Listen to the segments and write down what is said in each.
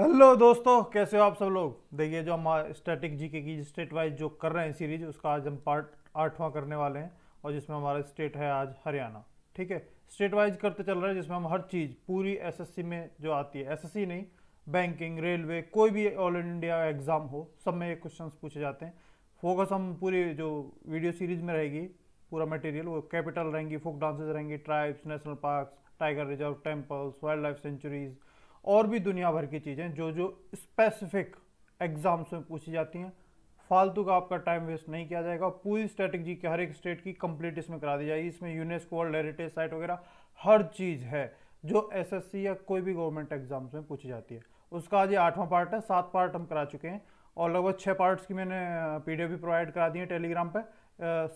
hello दोस्तों कैसे हो आप सब लोग देखिए जो हम स्टैटिक जीके की स्टेट वाइज जो कर रहे हैं सीरीज उसका आज हम पार्ट आठवां करने वाले हैं और जिसमें हमारा स्टेट है आज हरियाणा ठीक है स्टेट वाइज करते चल रहे हैं जिसमें हम हर चीज़ पूरी एसएससी में जो आती है एसएससी नहीं बैंकिंग रेलवे कोई भी ऑल इंडिया एग्ज़ाम हो सब में ये क्वेश्चन पूछे जाते हैं फोकस हम पूरी जो वीडियो सीरीज में रहेगी पूरा मटेरियल वो कैपिटल रहेंगी फोक डांसेज रहेंगी tribes national park tiger reserve temples wildlife sanctuaries और भी दुनिया भर की चीज़ें जो जो स्पेसिफिक एग्ज़ाम्स में पूछी जाती हैं फालतू का आपका टाइम वेस्ट नहीं किया जाएगा पूरी स्ट्रेटजी की हर एक स्टेट की कंप्लीट इसमें करा दी जाएगी इसमें यूनेस्को वर्ल्ड हेरिटेज साइट वगैरह हर चीज़ है जो एसएससी या कोई भी गवर्नमेंट एग्जाम्स में पूछी जाती है उसका आज ये आठवां पार्ट है सात पार्ट हम करा चुके हैं और लगभग छः पार्ट्स की मैंने पी भी प्रोवाइड करा दी है टेलीग्राम पर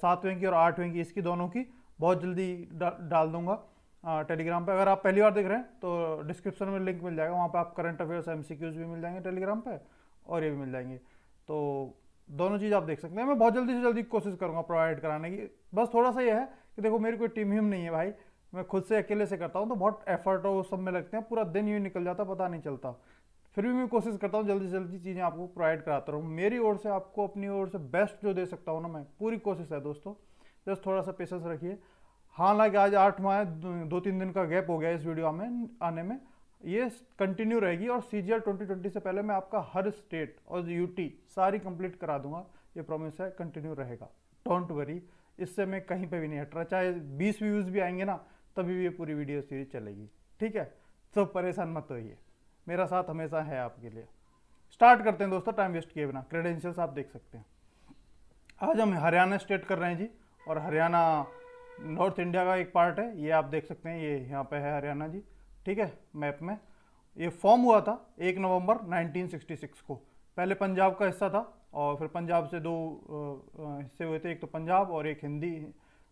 सातवें की और आठवें की इसकी दोनों की बहुत जल्दी डा, डाल दूंगा टेलीग्राम पे अगर आप पहली बार देख रहे हैं तो डिस्क्रिप्शन में लिंक मिल जाएगा वहाँ पे आप करंट अफेयर्स एम भी मिल जाएंगे टेलीग्राम पे और ये भी मिल जाएंगे तो दोनों चीज़ आप देख सकते हैं मैं बहुत जल्दी से जल्दी कोशिश करूँगा प्रोवाइड कराने की बस थोड़ा सा ये है कि देखो मेरी कोई टीम हीम नहीं है भाई मैं खुद से अकेले से करता हूँ तो बहुत एफर्ट और वो सब में लगते हैं पूरा दिन यूँ निकल जाता पता नहीं चलता फिर भी मैं कोशिश करता हूँ जल्दी से जल्दी चीज़ें आपको प्रोवाइड कराता रहूँ मेरी ओर से आपको अपनी ओर से बेस्ट जो दे सकता हूँ ना मैं पूरी कोशिश है दोस्तों जस्ट थोड़ा सा पेशेंस रखिए हालांकि आज आठ माह दो तीन दिन का गैप हो गया इस वीडियो में आने में ये कंटिन्यू रहेगी और सी जी ट्वेंटी से पहले मैं आपका हर स्टेट और यूटी सारी कंप्लीट करा दूंगा ये प्रॉमिस है कंटिन्यू रहेगा डोंट वरी इससे मैं कहीं पे भी नहीं हट रहा चाहे 20 व्यूज़ भी आएंगे ना तभी भी ये पूरी वीडियो सीरीज चलेगी ठीक है तो परेशान मत होइए मेरा साथ हमेशा है आपके लिए स्टार्ट करते हैं दोस्तों टाइम वेस्ट किए बिना क्रेडेंशियल्स आप देख सकते हैं आज हम हरियाणा स्टेट कर रहे हैं जी और हरियाणा नॉर्थ इंडिया का एक पार्ट है ये आप देख सकते हैं ये यहाँ पे है हरियाणा जी ठीक है मैप में ये फॉर्म हुआ था एक नवंबर 1966 को पहले पंजाब का हिस्सा था और फिर पंजाब से दो हिस्से हुए थे एक तो पंजाब और एक हिंदी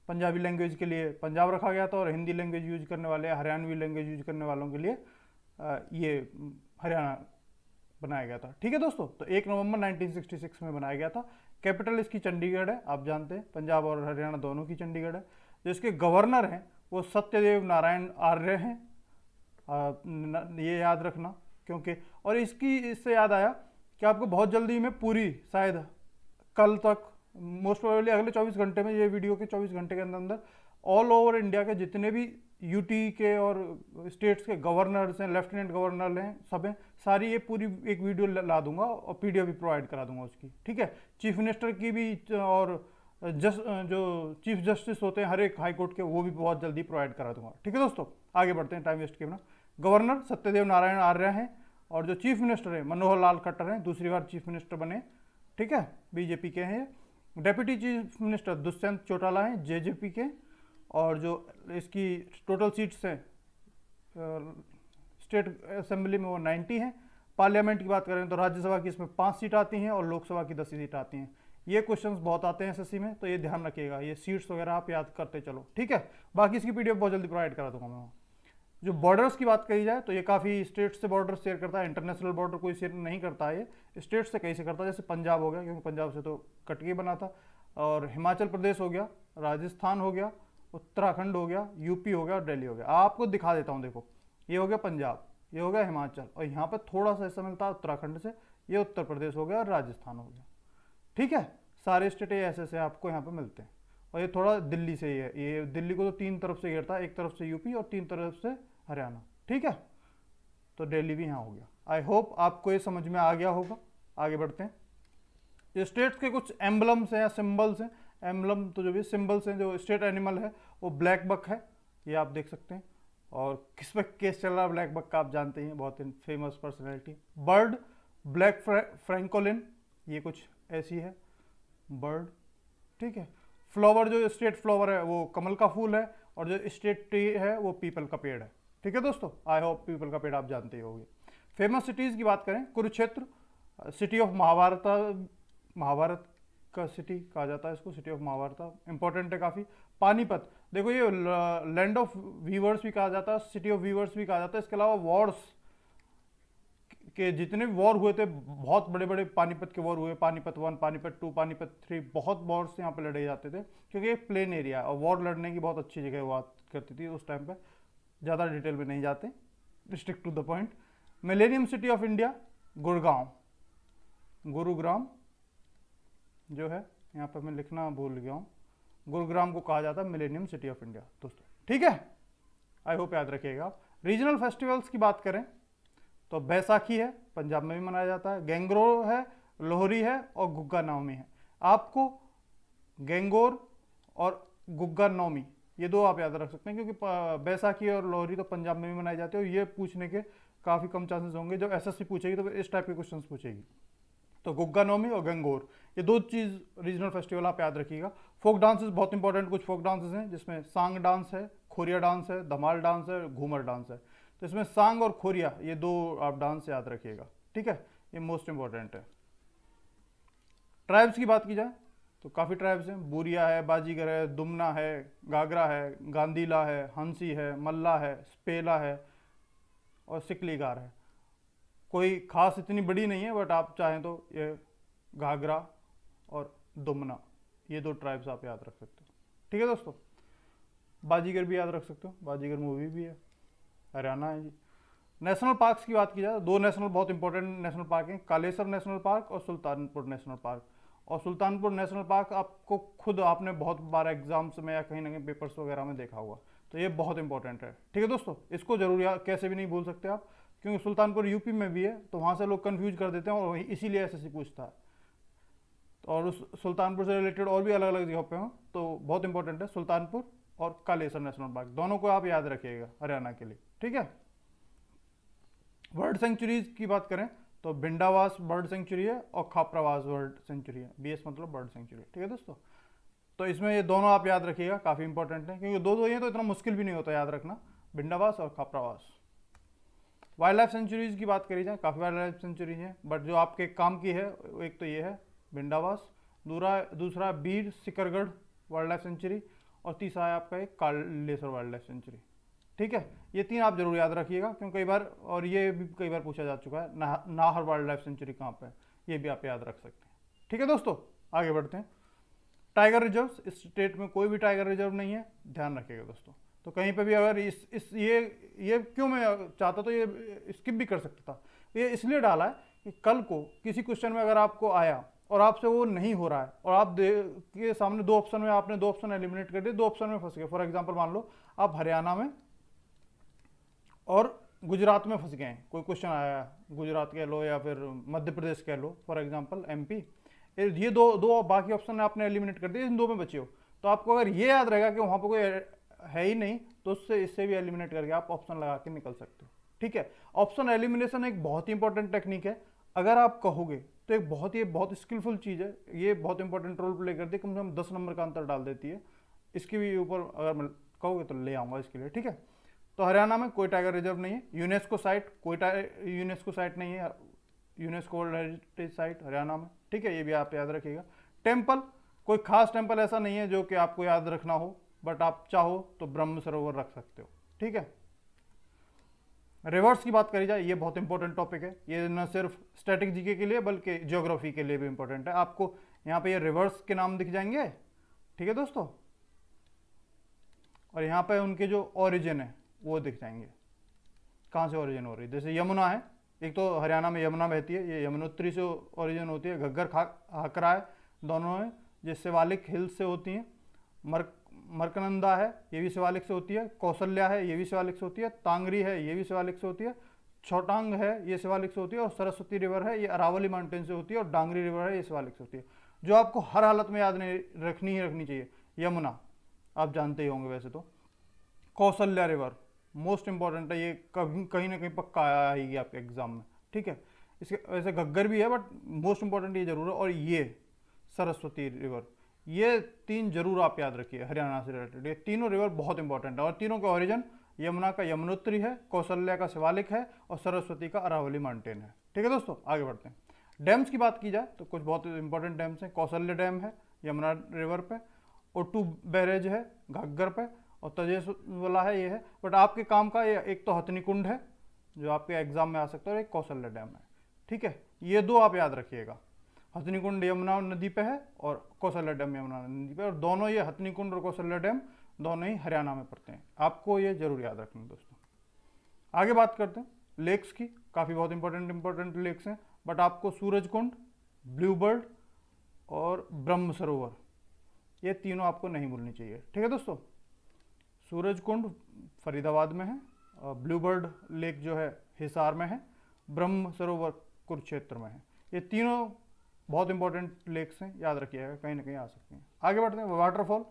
पंजाबी लैंग्वेज के लिए पंजाब रखा गया था और हिंदी लैंग्वेज यूज करने वाले हरियाणवी लैंग्वेज यूज करने वालों के लिए ये हरियाणा बनाया गया था ठीक है दोस्तों तो एक नवंबर 1966 में बनाया गया था कैपिटल इसकी चंडीगढ़ है आप जानते हैं पंजाब और हरियाणा दोनों की चंडीगढ़ है जो इसके गवर्नर हैं वो सत्यदेव नारायण आर्य हैं ये याद रखना क्योंकि और इसकी इससे याद आया कि आपको बहुत जल्दी में पूरी शायद कल तक मोस्ट प्रोबेबली अगले 24 घंटे में ये वीडियो के 24 घंटे के अंदर अंदर ऑल ओवर इंडिया के जितने भी यूटी के और स्टेट्स के गवर्नर्स हैं लेफ्टिनेंट गवर्नर हैं सब हैं सारी ये पूरी एक वीडियो ला दूंगा और पीडीएफ भी प्रोवाइड करा दूंगा उसकी ठीक है चीफ मिनिस्टर की भी और जस जो चीफ जस्टिस होते हैं हर एक हाई कोर्ट के वो भी बहुत जल्दी प्रोवाइड करा दूंगा ठीक है दोस्तों आगे बढ़ते हैं टाइम वेस्ट के बिना गवर्नर सत्यदेव नारायण आर्य हैं और जो चीफ मिनिस्टर हैं मनोहर लाल खट्टर हैं दूसरी बार चीफ मिनिस्टर बने ठीक है बीजेपी के हैं deputy chief minister Dushyant Chautala हैं जे के और जो इसकी टोटल सीट्स हैं स्टेट असेंबली में वो नाइन्टी हैं पार्लियामेंट की बात करें तो राज्यसभा की इसमें पाँच सीट आती हैं और लोकसभा की दस सीट आती हैं ये क्वेश्चंस बहुत आते हैं एसएससी में तो ये ध्यान रखिएगा ये सीट्स वगैरह आप याद करते चलो ठीक है बाकी इसकी पीडीएफ बहुत जल्दी प्रोवाइड करा दूंगा मैं जो बॉर्डर्स की बात कही जाए तो ये काफ़ी स्टेट्स से बॉर्डर शेयर करता है इंटरनेशनल बॉर्डर कोई शेयर नहीं करता है ये स्टेट्स से कहीं से करता है जैसे पंजाब हो गया क्योंकि पंजाब से तो कटकी बना था और हिमाचल प्रदेश हो गया राजस्थान हो गया उत्तराखंड हो गया यूपी हो गया और दिल्ली हो गया आपको दिखा देता हूँ देखो ये हो गया पंजाब ये हो गया हिमाचल और यहाँ पर थोड़ा सा ऐसा मिलता है उत्तराखंड से ये उत्तर प्रदेश हो गया और राजस्थान हो गया ठीक है सारे स्टेट ऐसे ऐसे आपको यहाँ पे मिलते हैं और ये थोड़ा दिल्ली से ही है ये दिल्ली को तो तीन तरफ से घेरता है एक तरफ से यूपी और तीन तरफ से हरियाणा ठीक है तो दिल्ली भी यहाँ हो गया आई होप आपको ये समझ में आ गया होगा आगे बढ़ते हैं ये स्टेट्स के कुछ एम्बलम्स हैं या सिम्बल्स हैं एम्बलम तो जो भी सिम्बल्स हैं जो स्टेट एनिमल है वो ब्लैक बक है ये आप देख सकते हैं और किस पर केस चल रहा है ब्लैक बक का आप जानते ही हैं बहुत famous personality bird black francolin ये कुछ ऐसी है बर्ड ठीक है फ्लावर जो स्टेट फ्लावर है वो कमल का फूल है और जो स्टेट ट्री है वो पीपल का पेड़ है ठीक है दोस्तों आई होप पीपल का पेड़ आप जानते ही होंगे फेमस सिटीज़ की बात करें कुरुक्षेत्र सिटी ऑफ महाभारता महाभारत का सिटी कहा जाता है इसको सिटी ऑफ महाभारता इंपॉर्टेंट है काफ़ी पानीपत देखो ये लैंड ऑफ वीवर्स भी कहा जाता है सिटी ऑफ वीवर्स भी कहा जाता है इसके अलावा वॉर्स के जितने भी वॉर हुए थे बहुत बड़े बड़े पानीपत के वॉर हुए Panipat one Panipat two Panipat three बहुत वॉर्स यहाँ पे लड़े जाते थे क्योंकि एक प्लेन एरिया और वॉर लड़ने की बहुत अच्छी जगह हुआ करती थी उस टाइम पे ज़्यादा डिटेल में नहीं जाते stick to the point millennium city of India Gurgaon Gurugram जो है यहाँ पर मैं लिखना भूल गया हूँ गुरुग्राम को कहा जाता है मिलेनियम सिटी ऑफ इंडिया दोस्तों ठीक है आई होप याद रखिएगा आप रीजनल फेस्टिवल्स की बात करें तो बैसाखी है पंजाब में भी मनाया जाता है गेंगरो है लोहरी है और गुग्गा नवमी है आपको गेंगोर और गुग्गा नवमी ये दो आप याद रख सकते हैं क्योंकि बैसाखी और लोहरी तो पंजाब में भी मनाई जाती है और ये पूछने के काफ़ी कम चांसेस होंगे जब एसएससी पूछेगी तो इस टाइप के क्वेश्चन पूछेगी तो गुग्गा नवमी और गंगोर ये दो चीज़ रीजनल फेस्टिवल आप याद रखिएगा फोक डांसेस बहुत इंपॉर्टेंट कुछ फोक डांसेस हैं जिसमें सांग डांस है खोरिया डांस है धमाल डांस है घूमर डांस है तो इसमें सांग और खोरिया ये दो आप डांस याद रखिएगा ठीक है ये मोस्ट इंपॉर्टेंट है ट्राइब्स की बात की जाए तो काफ़ी ट्राइब्स हैं बूरिया है बाजीगर है दुमना है गागरा है गांधीला है हंसी है मल्ला है स्पेला है और सिकलीगार है कोई खास इतनी बड़ी नहीं है बट आप चाहें तो ये घाघरा और दुमना ये दो ट्राइब्स आप याद रख सकते हो ठीक है दोस्तों बाजीगर भी याद रख सकते हो बाजीगर मूवी भी है हरियाणा है जी नेशनल पार्क्स की बात की जाए तो दो नेशनल बहुत इंपॉर्टेंट नेशनल पार्क हैं कालेसर नेशनल पार्क और सुल्तानपुर नेशनल पार्क और सुल्तानपुर नेशनल पार्क आपको खुद आपने बहुत बार एग्जाम्स में या कहीं ना कहीं पेपर्स वगैरह में देखा होगा तो ये बहुत इंपॉर्टेंट है ठीक है दोस्तों इसको जरूर कैसे भी नहीं भूल सकते आप क्योंकि सुल्तानपुर यूपी में भी है तो वहाँ से लोग कन्फ्यूज कर देते हैं और वहीं इसीलिए एस पूछता है और उस सुल्तानपुर से रिलेटेड और भी अलग अलग जगह पे हों तो बहुत इंपॉर्टेंट है सुल्तानपुर और कालेसर नेशनल पार्क दोनों को आप याद रखिएगा हरियाणा के लिए ठीक है बर्ड सेंचुरीज की बात करें तो भिंडावास बर्ड सेंचुरी है और खापरावास बर्ड सेंचुरी है एस मतलब बर्ड सेंचुरी ठीक है दोस्तों तो इसमें ये दोनों आप याद रखिएगा काफ़ी इंपॉर्टेंट है क्योंकि दो दो ये तो इतना मुश्किल भी नहीं होता याद रखना भिंडावास और खापरावास वाइल्ड लाइफ सेंचुरीज की बात करी जाए काफ़ी वाइल्ड लाइफ सेंचुरीज हैं बट जो आपके काम की है एक तो ये है भिंडावास दूरा दूसरा Bir Shikargarh wildlife sanctuary और तीसरा है आपका एक कालेसर वाइल्ड लाइफ सेंचुरी ठीक है ये तीन आप जरूर याद रखिएगा क्योंकि कई बार और ये भी कई बार पूछा जा चुका है ना नाहर वाइल्ड लाइफ सेंचुरी कहाँ पर है ये भी आप याद रख सकते हैं ठीक है दोस्तों आगे बढ़ते हैं टाइगर रिजर्व इस स्टेट में कोई भी टाइगर रिजर्व नहीं है ध्यान रखिएगा दोस्तों तो कहीं पे भी अगर इस इस ये ये क्यों मैं चाहता तो ये स्किप भी कर सकता था ये इसलिए डाला है कि कल को किसी क्वेश्चन में अगर आपको आया और आपसे वो नहीं हो रहा है और आप दे के सामने दो ऑप्शन में आपने दो ऑप्शन एलिमिनेट कर दिए दो ऑप्शन में फंस गए फॉर एग्जाम्पल मान लो आप हरियाणा में और गुजरात में फंस गए हैं कोई क्वेश्चन आया गुजरात कह लो या फिर मध्य प्रदेश कह लो फॉर एग्जाम्पल एम ये दो दो बाकी ऑप्शन आपने एलिमिनेट कर दिए इन दो में बचे हो तो आपको अगर ये याद रहेगा कि वहाँ पर कोई है ही नहीं तो उससे इससे भी एलिमिनेट करके आप ऑप्शन लगा के निकल सकते हो ठीक है ऑप्शन एलिमिनेशन एक बहुत ही इंपॉर्टेंट टेक्निक है अगर आप कहोगे तो एक बहुत ही बहुत स्किलफुल चीज़ है ये बहुत इंपॉर्टेंट रोल प्ले करती है कम से कम दस नंबर का अंतर डाल देती है इसके भी ऊपर अगर मैं कहोगे तो ले आऊँगा इसके लिए ठीक है तो हरियाणा में कोई टाइगर रिजर्व नहीं है यूनेस्को साइट कोई यूनेस्को साइट नहीं है UNESCO world heritage site Haryana में ठीक है ये भी आप याद रखिएगा टेम्पल कोई खास टेम्पल ऐसा नहीं है जो कि आपको याद रखना हो बट आप चाहो तो ब्रह्म सरोवर रख सकते हो ठीक है रिवर्स की बात करी जाए ये बहुत इंपॉर्टेंट टॉपिक है ये न सिर्फ स्टैटिक जीके के लिए बल्कि ज्योग्राफी के लिए भी इंपॉर्टेंट है आपको यहाँ पे ये रिवर्स के नाम दिख जाएंगे ठीक है दोस्तों और यहाँ पे उनके जो ओरिजिन है वो दिख जाएंगे कहाँ से ओरिजिन हो रही है जैसे यमुना है एक तो हरियाणा में यमुना बहती है ये यमुनोत्री से ओरिजिन होती है घग्गर खा हकरा है दोनों में ये शिवालिक हिल्स से होती हैं मर्क मर्कनंदा है ये भी शिवालिक से होती है कौशल्या है ये भी शिवालिक से होती है तांगरी है ये भी शिवालिक से होती है छोटांग है ये शिवालिक से होती है और सरस्वती रिवर है ये अरावली माउंटेन से होती है और डांगरी रिवर है ये शिवालिक से होती है जो आपको हर हालत में याद नहीं रखनी ही रखनी चाहिए यमुना आप जानते ही होंगे वैसे तो कौशल्या रिवर मोस्ट इंपॉर्टेंट है ये कहीं कहीं ना कहीं पक्का आया ही आपके एग्जाम में ठीक है इसके वैसे घग्गर भी है बट मोस्ट इंपॉर्टेंट ये जरूर है और ये सरस्वती रिवर ये तीन जरूर आप याद रखिए हरियाणा से रिलेटेड ये तीनों रिवर बहुत इंपॉर्टेंट है और तीनों का ओरिजन यमुना का यमुनोत्री है कौशल्या का शिवालिक है और सरस्वती का अरावली माउंटेन है ठीक है दोस्तों आगे बढ़ते हैं डैम्स की बात की जाए तो कुछ बहुत इंपॉर्टेंट डैम्स हैं कौशल्य डैम है यमुना रिवर पर ओटू बैरेज है घग्गर पे और तजेस वाला है ये है बट आपके काम का ये एक तो हथनी कुंड है जो आपके एग्जाम में आ सकता है और एक कौशल्य डैम है ठीक है ये दो आप याद रखिएगा हथनी कुंड यमुना नदी पे है और कौशल्य डैम यमुना नदी पे और दोनों ये हथनी कुंड और कौशल्य डैम दोनों ही हरियाणा में पड़ते हैं आपको ये जरूर याद रखना दोस्तों आगे बात करते हैं लेक्स की काफ़ी बहुत इंपॉर्टेंट इंपॉर्टेंट लेक्स हैं बट आपको सूरज कुंड ब्लूबर्ड और ब्रह्म सरोवर ये तीनों आपको नहीं भूलनी चाहिए ठीक है दोस्तों सूरज कुंड फरीदाबाद में है ब्लू बर्ड लेक जो है हिसार में है ब्रह्म सरोवर कुरुक्षेत्र में है ये तीनों बहुत इंपॉर्टेंट लेक्स हैं याद रखिएगा कहीं ना कहीं आ सकते हैं आगे बढ़ते हैं वाटरफॉल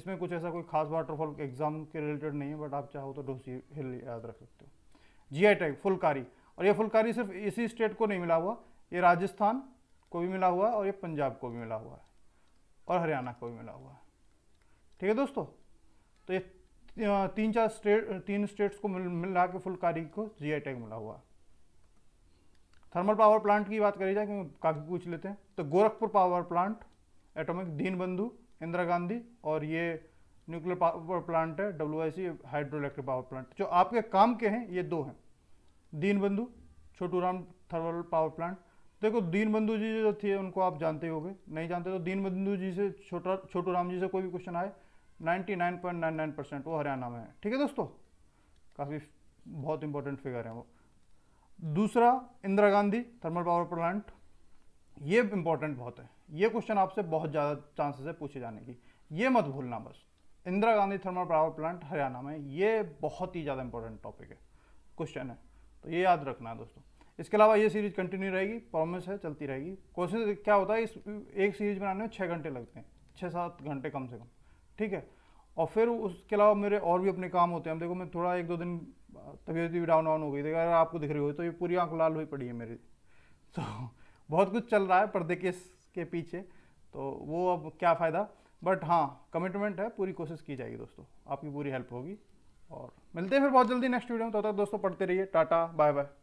इसमें कुछ ऐसा कोई खास वाटरफॉल एग्जाम के रिलेटेड नहीं है बट आप चाहो तो डोसी हिल याद रख सकते हो जी आई टैग फुलकारी और ये फुलकारी सिर्फ इसी स्टेट को नहीं मिला हुआ ये राजस्थान को भी मिला हुआ है और ये पंजाब को भी मिला हुआ है और हरियाणा को भी मिला हुआ है ठीक है दोस्तों तो ये तीन चार स्टेट तीन स्टेट्स को मिल मिला के फुल कारी को जी टैग मिला हुआ थर्मल पावर प्लांट की बात करी जाए क्योंकि काफ़ी पूछ लेते हैं तो Gorakhpur power plant atomic Deenbandhu Indira Gandhi और ये न्यूक्लियर पावर प्लांट है W I C hydro electric power plant जो आपके काम के हैं ये दो हैं Deen Bandhu Chhotu Ram thermal power plant देखो दीनबंधु जी जो थे उनको आप जानते हो नहीं जानते तो दीनबंधु जी से छोटा छोटू राम जी से कोई भी क्वेश्चन आए 99.99 परसेंट वो हरियाणा में है ठीक है दोस्तों काफ़ी बहुत इंपॉर्टेंट फिगर है वो दूसरा Indira Gandhi thermal power plant ये इंपॉर्टेंट बहुत है ये क्वेश्चन आपसे बहुत ज़्यादा चांसेस है पूछे जाने की ये मत भूलना बस Indira Gandhi thermal power plant Haryana में ये बहुत ही ज़्यादा इंपॉर्टेंट टॉपिक है क्वेश्चन है तो ये याद रखना है दोस्तों इसके अलावा ये सीरीज कंटिन्यू रहेगी प्रॉमिस है चलती रहेगी क्वेश्चन क्या होता है इस एक सीरीज बनाने में छः घंटे लगते हैं छः सात घंटे कम से कम ठीक है और फिर उसके अलावा मेरे और भी अपने काम होते हैं हम देखो मैं थोड़ा एक दो दिन तबीयत भी डाउन डाउन हो गई थी अगर आपको दिख रही हो तो ये पूरी आंख लाल हुई पड़ी है मेरी तो बहुत कुछ चल रहा है पर्दे के के पीछे तो वो अब क्या फ़ायदा बट हाँ कमिटमेंट है पूरी कोशिश की जाएगी दोस्तों आपकी पूरी हेल्प होगी और मिलते हैं फिर बहुत जल्दी नेक्स्ट वीडियो में तो तक दोस्तों पढ़ते रहिए टाटा बाय बाय